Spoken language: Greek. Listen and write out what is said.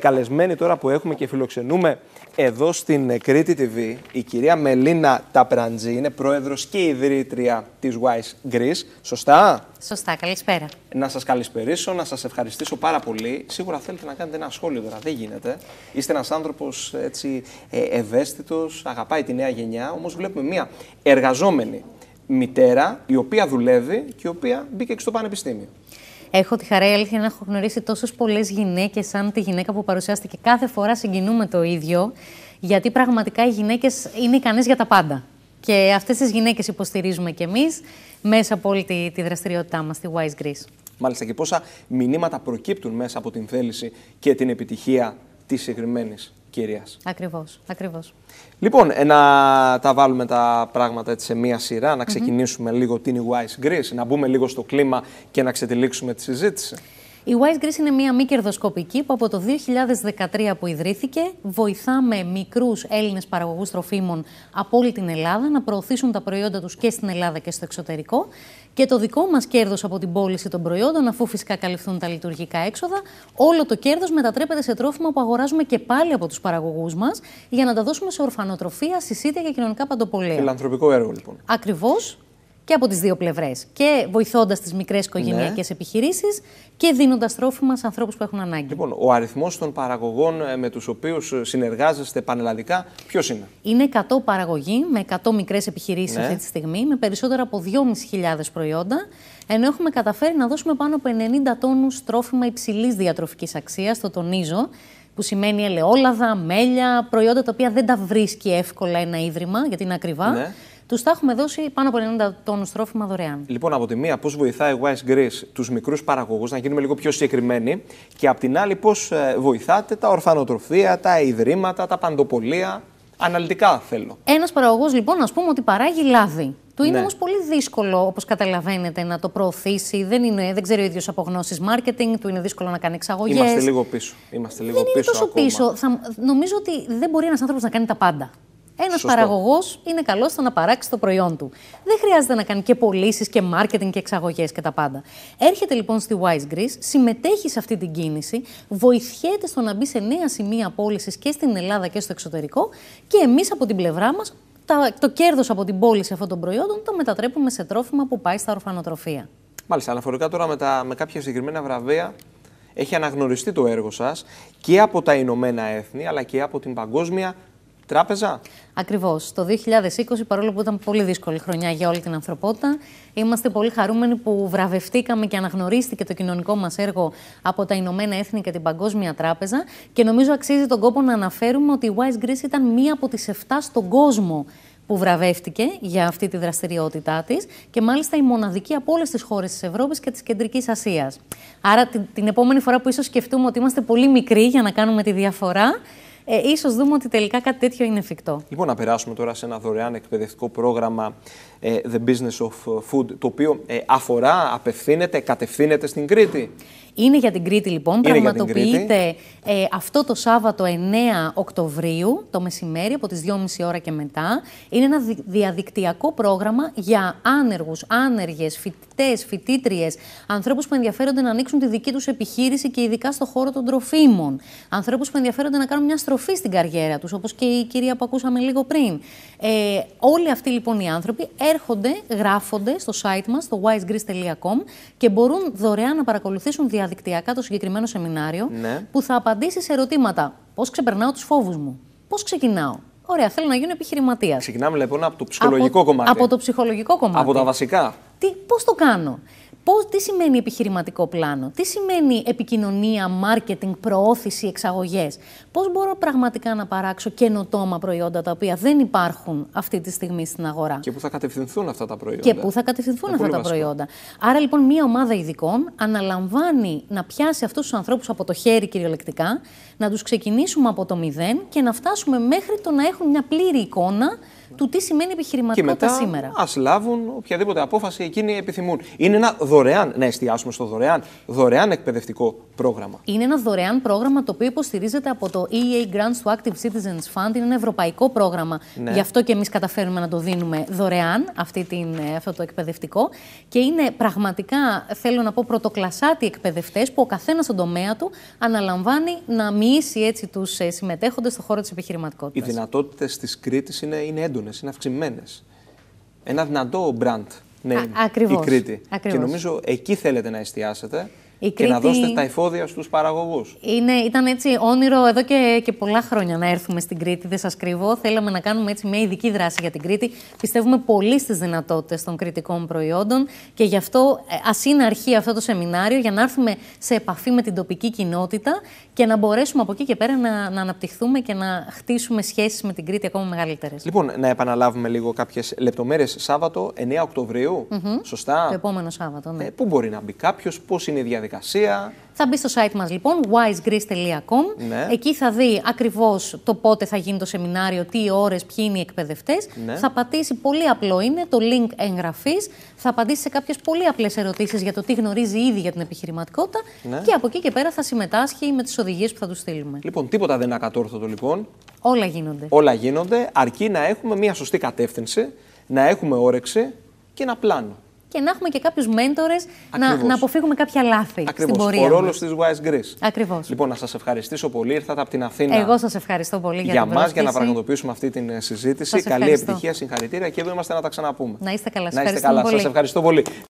Καλεσμένη τώρα που έχουμε και φιλοξενούμε εδώ στην Κρήτη TV, η κυρία Μελίνα Ταπραντζή, είναι πρόεδρος και ιδρύτρια της Wise Greece. Σωστά? Σωστά, καλησπέρα. Να σας καλησπερίσω, να σας ευχαριστήσω πάρα πολύ. Σίγουρα θέλετε να κάνετε ένα σχόλιο τώρα, δεν γίνεται. Είστε ένας άνθρωπος έτσι ε, ευαίσθητος, αγαπάει τη νέα γενιά, όμως βλέπουμε μια εργαζόμενη μητέρα η οποία δουλεύει και η οποία μπήκε και στο πανεπιστήμιο. Έχω τη χαρά η αλήθεια να έχω γνωρίσει τόσες πολλές γυναίκες, σαν τη γυναίκα που παρουσιάστηκε. Κάθε φορά συγκινούμε το ίδιο, γιατί πραγματικά οι γυναίκες είναι ικανές για τα πάντα. Και αυτές τις γυναίκες υποστηρίζουμε κι εμείς μέσα από όλη τη, δραστηριότητά μας στη Wise Greece. Μάλιστα, και πόσα μηνύματα προκύπτουν μέσα από την θέληση και την επιτυχία της συγκεκριμένης κυρίας. Ακριβώς. Ακριβώς. Λοιπόν, ε, να τα βάλουμε τα πράγματα έτσι σε μία σειρά, να ξεκινήσουμε λίγο την Wise Greece, να μπούμε λίγο στο κλίμα και να ξετυλίξουμε τη συζήτηση. Η Wise Greece είναι μία μη κερδοσκοπική που από το 2013 που ιδρύθηκε βοηθάμε μικρούς Έλληνες παραγωγούς τροφίμων από όλη την Ελλάδα να προωθήσουν τα προϊόντα τους και στην Ελλάδα και στο εξωτερικό. Και το δικό μας κέρδος από την πώληση των προϊόντων, αφού φυσικά καλυφθούν τα λειτουργικά έξοδα, όλο το κέρδος μετατρέπεται σε τρόφιμα που αγοράζουμε και πάλι από τους παραγωγούς μας για να τα δώσουμε σε ορφανοτροφία, συσίτια και κοινωνικά παντοπολέα. Φιλανθρωπικό έργο λοιπόν. Ακριβώς και από τις δύο πλευρές. Και βοηθώντας τις μικρές οικογενειακέ ναι. επιχειρήσεις και δίνοντας τρόφιμα σε ανθρώπους που έχουν ανάγκη. Λοιπόν, ο αριθμός των παραγωγών ε, με τους οποίους ε, συνεργάζεστε πανελλαδικά, ποιος είναι. Είναι 100 παραγωγοί με 100 μικρές επιχειρήσεις ναι. αυτή τη στιγμή, με περισσότερα από 2.500 προϊόντα. Ενώ έχουμε καταφέρει να δώσουμε πάνω από 90 τόνους τρόφιμα υψηλής διατροφικής αξίας, το τονίζω, που σημαίνει ελαιόλαδα, μέλια, προϊόντα τα οποία δεν τα βρίσκει εύκολα ένα ίδρυμα, γιατί είναι ακριβά. Ναι. Τους τα έχουμε δώσει πάνω από 90 τόνους τρόφιμα δωρεάν. Λοιπόν, από τη μία, πώς βοηθάει η Wise Greece τους μικρούς παραγωγούς να γίνουμε λίγο πιο συγκεκριμένοι, και από την άλλη, πώς ε, βοηθάτε τα ορφανοτροφία, τα ιδρύματα, τα παντοπολία. Αναλυτικά θέλω. Ένας παραγωγός, λοιπόν, α πούμε ότι παράγει λάδι. Του είναι ναι. όμως πολύ δύσκολο, όπως καταλαβαίνετε, να το προωθήσει. Δεν, είναι, δεν ξέρει ο ίδιος από γνώσει marketing, του είναι δύσκολο να κάνει εξαγωγές. Είμαστε λίγο πίσω. Είμαστε λίγο δεν πίσω. τόσο πίσω. Θα, νομίζω ότι δεν μπορεί ένας άνθρωπος να κάνει τα πάντα. Ένας παραγωγός είναι καλός στο να παράξει το προϊόν του. Δεν χρειάζεται να κάνει και πωλήσεις και μάρκετινγκ και εξαγωγές και τα πάντα. Έρχεται λοιπόν στη Wise Greece, συμμετέχει σε αυτή την κίνηση, βοηθιέται στο να μπει σε νέα σημεία πώλησης και στην Ελλάδα και στο εξωτερικό και εμείς από την πλευρά μας το κέρδος από την πώληση αυτών των προϊόντων το μετατρέπουμε σε τρόφιμα που πάει στα ορφανοτροφία. Μάλιστα, αναφορικά τώρα με, τα, με κάποια συγκεκριμένα βραβεία, έχει αναγνωριστεί το έργο σας και από τα Ηνωμένα Έθνη αλλά και από την Παγκόσμια τράπεζα. Ακριβώς. Το 2020, παρόλο που ήταν πολύ δύσκολη χρονιά για όλη την ανθρωπότητα, είμαστε πολύ χαρούμενοι που βραβευτήκαμε και αναγνωρίστηκε το κοινωνικό μας έργο από τα Ηνωμένα Έθνη και την Παγκόσμια Τράπεζα. Και νομίζω αξίζει τον κόπο να αναφέρουμε ότι η Wise Greece ήταν μία από τις 7 στον κόσμο που βραβεύτηκε για αυτή τη δραστηριότητά της και μάλιστα η μοναδική από όλες τις χώρες της Ευρώπης και της Κεντρικής Ασίας. Άρα την, την επόμενη φορά που ίσως σκεφτούμε ότι είμαστε πολύ μικροί για να κάνουμε τη διαφορά, ε, ίσως δούμε ότι τελικά κάτι τέτοιο είναι εφικτό. Λοιπόν, να περάσουμε τώρα σε ένα δωρεάν εκπαιδευτικό πρόγραμμα ε, The Business of Food, το οποίο ε, αφορά, απευθύνεται, κατευθύνεται στην Κρήτη. Είναι για την Κρήτη λοιπόν, Είναι πραγματοποιείται ε, αυτό το Σάββατο 9 Οκτωβρίου, το μεσημέρι από τις 2.30 ώρα και μετά. Είναι ένα διαδικτυακό πρόγραμμα για άνεργους, άνεργες, φοιτητές, φοιτήτριες, ανθρώπους που ενδιαφέρονται να ανοίξουν τη δική τους επιχείρηση και ειδικά στο χώρο των τροφίμων. Ανθρώπους που ενδιαφέρονται να κάνουν μια στροφή στην καριέρα τους, όπως και η κυρία που ακούσαμε λίγο πριν. Ε, όλοι αυτοί λοιπόν οι άνθρωποι έρχονται, γράφονται στο site μας, στο wisegreece.com και μπορούν δωρεάν να παρακολουθήσουν διαδικτυακά το συγκεκριμένο σεμινάριο ναι. που θα απαντήσει σε ερωτήματα. Πώς ξεπερνάω τους φόβους μου, πώς ξεκινάω. Ωραία, θέλω να γίνω επιχειρηματίας. Ξεκινάμε λοιπόν από το ψυχολογικό κομμάτι. Από το ψυχολογικό κομμάτι. Από τα βασικά. Τι, πώς το κάνω. Πώς, τι σημαίνει επιχειρηματικό πλάνο, τι σημαίνει επικοινωνία, marketing, προώθηση, εξαγωγές. Πώς μπορώ πραγματικά να παράξω καινοτόμα προϊόντα τα οποία δεν υπάρχουν αυτή τη στιγμή στην αγορά. Και πού θα κατευθυνθούν αυτά τα προϊόντα. Και πού θα κατευθυνθούν ε, αυτά τα προϊόντα. Άρα λοιπόν μία ομάδα ειδικών αναλαμβάνει να πιάσει αυτούς τους ανθρώπους από το χέρι κυριολεκτικά, να τους ξεκινήσουμε από το μηδέν και να φτάσουμε μέχρι το να έχουν μια πλήρη εικόνα του τι σημαίνει επιχειρηματικότητα και μετά, σήμερα. Ας λάβουν οποιαδήποτε απόφαση εκείνοι επιθυμούν. Είναι ένα δωρεάν, να εστιάσουμε στο δωρεάν, δωρεάν εκπαιδευτικό πρόγραμμα. Είναι ένα δωρεάν πρόγραμμα το οποίο υποστηρίζεται από το EA Grants to Active Citizens Fund. Είναι ένα ευρωπαϊκό πρόγραμμα. Ναι. Γι' αυτό και εμείς καταφέρουμε να το δίνουμε δωρεάν αυτή την, ε, αυτό το εκπαιδευτικό. Και είναι πραγματικά, θέλω να πω, πρωτοκλασάτι εκπαιδευτές που ο καθένας στον τομέα του αναλαμβάνει να μοιήσει έτσι τους ε, συμμετέχοντες στον χώρο της επιχειρηματικότητας. Οι δυνατότητες της Κρήτης είναι, είναι είναι αυξημένες. Ένα δυνατό brand name Α, η Κρήτη. Και νομίζω εκεί θέλετε να εστιάσετε. Η και να δώσετε τα εφόδια στους παραγωγούς. Είναι, ήταν έτσι όνειρο εδώ και, και πολλά χρόνια να έρθουμε στην Κρήτη, δεν σας κρύβω. Θέλαμε να κάνουμε έτσι μια ειδική δράση για την Κρήτη. Πιστεύουμε πολύ στις δυνατότητες των κριτικών προϊόντων και γι' αυτό ε, ας είναι αρχή αυτό το σεμινάριο για να έρθουμε σε επαφή με την τοπική κοινότητα και να μπορέσουμε από εκεί και πέρα να, να αναπτυχθούμε και να χτίσουμε σχέσεις με την Κρήτη ακόμα μεγαλύτερες. Λοιπόν, να επαναλάβουμε λίγο κάποιες λεπτομέρειες. Σάββατο 9 Οκτωβρίου, σωστά. Το επόμενο Σάββατο, ναι. Ε, πού μπορεί να μπει κάποιος, πώς είναι η διαδικασία θα μπει στο site μας λοιπόν, wisegreece.com. Ναι. Εκεί θα δει ακριβώς το πότε θα γίνει το σεμινάριο, τι ώρες, ποιοι είναι οι εκπαιδευτές. Ναι. Θα πατήσει, πολύ απλό είναι, το link εγγραφής. Θα απαντήσει σε κάποιες πολύ απλές ερωτήσεις για το τι γνωρίζει ήδη για την επιχειρηματικότητα. Ναι. Και από εκεί και πέρα θα συμμετάσχει με τις οδηγίες που θα τους στείλουμε. Λοιπόν, τίποτα δεν είναι ακατόρθωτο λοιπόν. Όλα γίνονται. Όλα γίνονται, αρκεί να έχουμε μια σωστή κατεύθυνση, να έχουμε όρεξη και ένα πλάνο και να έχουμε και κάποιους μέντορες να, να αποφύγουμε κάποια λάθη στην πορεία. Ο ρόλος της Wise Greece. Ακριβώς. Λοιπόν, να σας ευχαριστήσω πολύ. Ήρθατε από την Αθήνα. Εγώ σας ευχαριστώ πολύ για, για για να πραγματοποιήσουμε αυτή την ε, συζήτηση. Καλή επιτυχία, συγχαρητήρια και εδώ είμαστε να τα ξαναπούμε. Να είστε καλά, να είστε καλά. Σας ευχαριστώ πολύ.